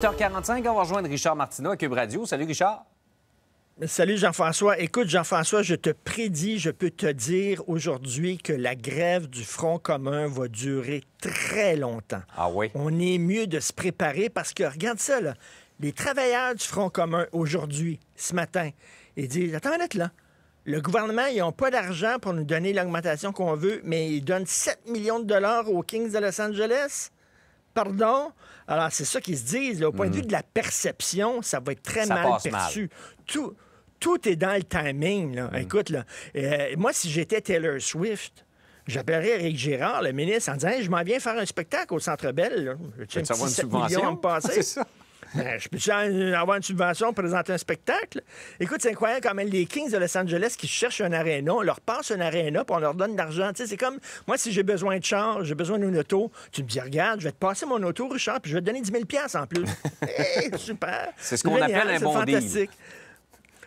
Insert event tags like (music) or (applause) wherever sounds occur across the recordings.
8h45, on va rejoindre Richard Martineau à Cube Radio. Salut Richard. Salut Jean-François. Écoute Jean-François, je te prédis, je peux te dire aujourd'hui que la grève du Front commun va durer très longtemps. Ah oui? On est mieux de se préparer parce que, regarde ça les travailleurs du Front commun aujourd'hui, ce matin, ils disent, attends un là, le gouvernement, ils n'ont pas d'argent pour nous donner l'augmentation qu'on veut, mais ils donnent 7 millions de dollars aux Kings de Los Angeles pardon. Alors, c'est ça qu'ils se disent. Au point de mm. vue de la perception, ça va être très mal perçu. Tout, est dans le timing. Mm. Écoute, euh, moi, si j'étais Taylor Swift, j'appellerais Eric Girard, le ministre, en disant Je m'en viens faire un spectacle au Centre Belle. (laughs) Euh, je peux-tu avoir une subvention, pour présenter un spectacle? Écoute, c'est incroyable quand même. Les Kings de Los Angeles qui cherchent un aréna, on leur passe un aréna, puis on leur donne de l'argent. C'est comme, moi, si j'ai besoin de char, j'ai besoin d'une auto, tu me dis, regarde, je vais te passer mon auto, Richard, puis je vais te donner 10 000 en plus. (laughs) Eh, super! C'est ce qu'on appelle un bon Deal.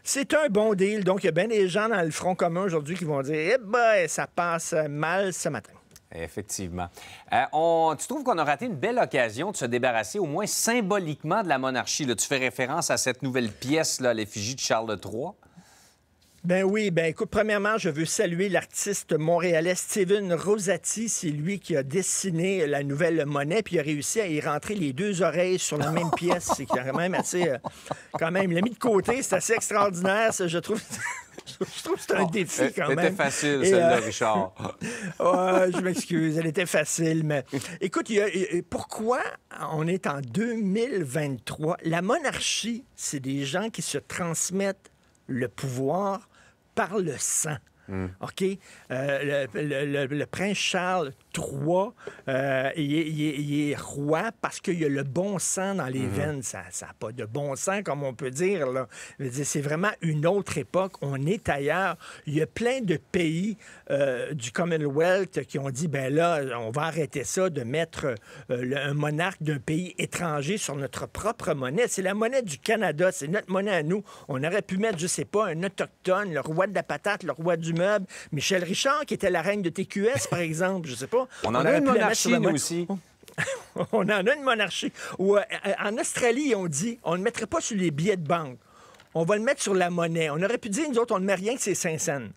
C'est un bon deal. Donc, il y a bien des gens dans le front commun aujourd'hui qui vont dire, eh ben, ça passe mal ce matin. Effectivement. Euh, on, tu trouves qu'on a raté une belle occasion de se débarrasser au moins symboliquement de la monarchie. tu fais référence à cette nouvelle pièce, là, l'effigie de Charles III. Ben oui, ben écoute, premièrement, je veux saluer l'artiste montréalais Steven Rosati. C'est lui qui a dessiné la nouvelle monnaie, puis il a réussi à y rentrer les deux oreilles sur la même pièce. C'est quand même assez. Euh, quand même, il l'a mis de côté. C'est assez extraordinaire, ça, je trouve. (laughs) (laughs) je trouve que c'est un défi quand même. Elle était facile, celle-là, euh, Richard. (laughs) je m'excuse, elle était facile, mais écoute, pourquoi on est en 2023? La monarchie, c'est des gens qui se transmettent le pouvoir par le sang. Hmm. OK? Euh, le, prince Charles Trois, euh, il, est, roi parce qu'il a le bon sang dans les mhm. veines. Ça n'a pas de bon sang, comme on peut dire. C'est vraiment une autre époque. On est ailleurs. Il y a plein de pays euh, du Commonwealth qui ont dit, ben là, on va arrêter ça de mettre euh, un monarque d'un pays étranger sur notre propre monnaie. C'est la monnaie du Canada. C'est notre monnaie à nous. On aurait pu mettre, je sais pas, un autochtone, le roi de la patate, le roi du meuble, Michel Richard, qui était la reine de TQS, par (laughs) exemple. Je sais pas. (laughs) On en a une monarchie, nous aussi. on en a une monarchie. en Australie, on dit on ne mettrait pas sur les billets de banque. On va le mettre sur la monnaie. On aurait pu dire, nous autres, on ne met rien que c'est 5 cents.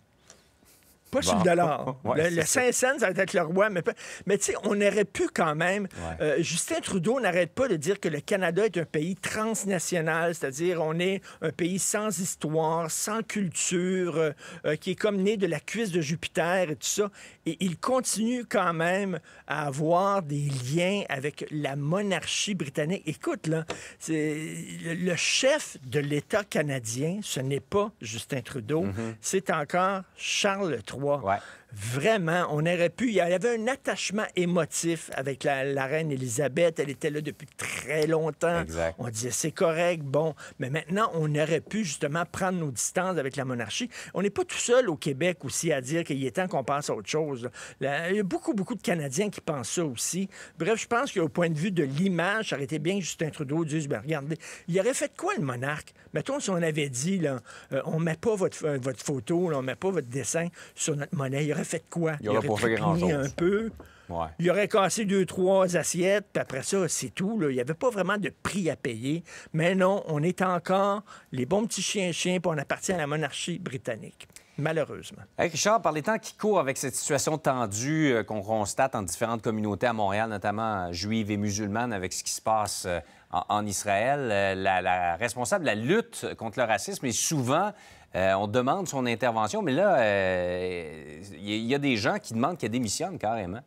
Moi, bon. sur (laughs) le dollar. le, saint ça va être le roi. Mais, mais tu sais, on aurait pu quand même. Euh, Justin Trudeau n'arrête pas de dire que le Canada est un pays transnational, c'est-à-dire on est un pays sans histoire, sans culture, euh, euh, qui est comme né de la cuisse de Jupiter et tout ça. Et il continue quand même à avoir des liens avec la monarchie britannique. Écoute, là, le chef de l'État canadien, ce n'est pas Justin Trudeau, mm-hmm. c'est encore Charles III. Ouais. Vraiment, on aurait pu. Il y avait un attachement émotif avec la, reine Élisabeth. Elle était là depuis très longtemps. On disait c'est correct, bon. Mais maintenant, on aurait pu justement prendre nos distances avec la monarchie. On n'est pas tout seul au Québec aussi à dire qu'il est temps qu'on pense à autre chose. il y a beaucoup, beaucoup de Canadiens qui pensent ça aussi. Bref, je pense qu'au point de vue de l'image, ça aurait été bien que Justin Trudeau dise ben, regardez, il aurait fait quoi le monarque Mettons si on avait dit là, euh, on met pas votre, euh, votre photo, on met pas votre dessin sur notre monnaie. Il aurait fait quoi? Il, y aurait, un peu. Ouais. Il aurait cassé deux, trois assiettes, puis après ça, c'est tout. Il n'y avait pas vraiment de prix à payer. Mais non, on est encore les bons petits chiens-chiens, puis on appartient à la monarchie britannique. Malheureusement. Richard, par les temps qui courent avec cette situation tendue euh, qu'on constate en différentes communautés à Montréal, notamment euh, juives et musulmanes, avec ce qui se passe euh, en, Israël, euh, la, responsable de la lutte contre le racisme, est souvent, euh, on demande son intervention, mais là, euh, il y a des gens qui demandent qu'elle démissionne carrément.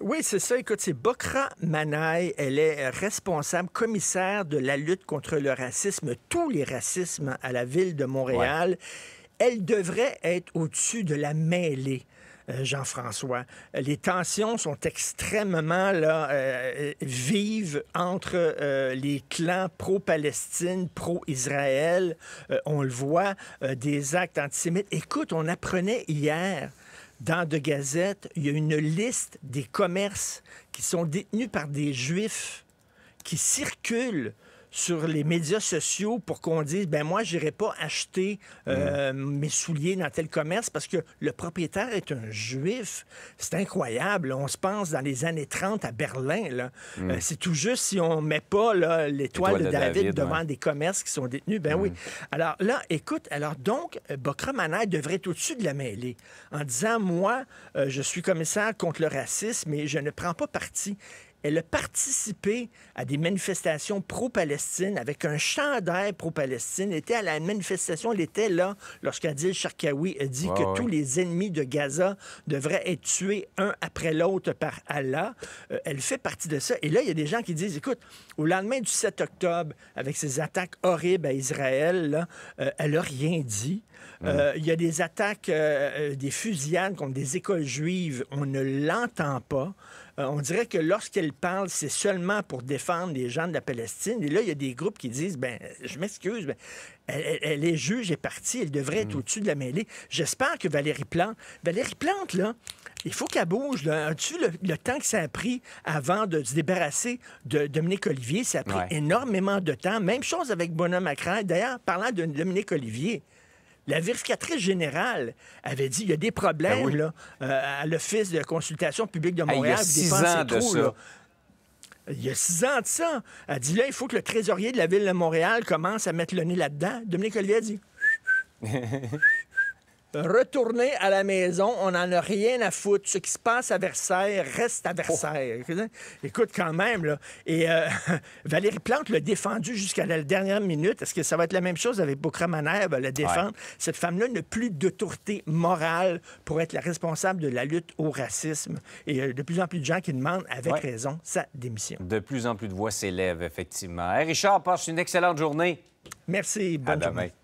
Oui, c'est ça. Écoute, c'est Bokra Manaï. Elle est responsable, commissaire de la lutte contre le racisme, tous les racismes à la ville de Montréal. Elle devrait être au-dessus de la mêlée. Euh, Jean-François. Les tensions sont extrêmement euh, vives entre euh, les clans pro-Palestine, pro-Israël. on le voit, des actes antisémites. Écoute, on apprenait hier dans De Gazette, il y a une liste des commerces qui sont détenus par des juifs qui circulent sur les médias sociaux pour qu'on dise, ben moi, j'irai pas acheter euh, mm. mes souliers dans tel commerce parce que le propriétaire est un juif. C'est incroyable. On se pense dans les années 30 à Berlin. Là. Mm. Euh, c'est tout juste si on met pas l'étoile de, David, devant des commerces qui sont détenus. Ben mm. oui. Alors là, écoute, alors donc, euh, Bocramanaï devrait être au-dessus de la mêlée en disant, moi, je suis commissaire contre le racisme et je ne prends pas parti elle a participé à des manifestations pro-Palestine avec un chandail pro-Palestine. Elle était à la manifestation, elle était là lorsqu'Adil Sharkawi a dit que tous les ennemis de Gaza devraient être tués un après l'autre par Allah. Euh, elle fait partie de ça. Et là, il y a des gens qui disent, écoute, au lendemain du 7 octobre, avec ces attaques horribles à Israël, euh, elle n'a rien dit. Euh, il y a des attaques, des fusillades contre des écoles juives. On ne l'entend pas. Euh, on dirait que lorsqu'elle parle, c'est seulement pour défendre les gens de la Palestine. Et là, il y a des groupes qui disent, ben, je m'excuse, mais elle, est juge et partie, elle devrait être mm. au-dessus de la mêlée. J'espère que Valérie Plante, Valérie Plante, là, il faut qu'elle bouge. As-tu le, le, temps que ça a pris avant de se débarrasser de Dominique Olivier? Ça a pris énormément de temps. Même chose avec Bonhomme Macron. D'ailleurs, parlant de Dominique Olivier, la vérificatrice générale avait dit il y a des ben problèmes là, euh, à l'Office de consultation publique de Montréal. il y a six ans il y a six ans de ça. Elle dit là, il faut que le trésorier de la ville de Montréal commence à mettre le nez là-dedans. Dominique Olivier a dit. (laughs) Retourner à la maison, on n'en a rien à foutre. Ce qui se passe à Versailles reste à Versailles. Oh. Écoute, quand même, là. Et euh, (laughs) Valérie Plante l'a défendu jusqu'à la dernière minute. Est-ce que ça va être la même chose avec Elle va la défendre? Cette femme-là n'a plus d'autorité morale pour être la responsable de la lutte au racisme. Et euh, de plus en plus de gens qui demandent, avec raison, sa démission. De plus en plus de voix s'élèvent, effectivement. Richard, passe une excellente journée. Merci. Bonne journée.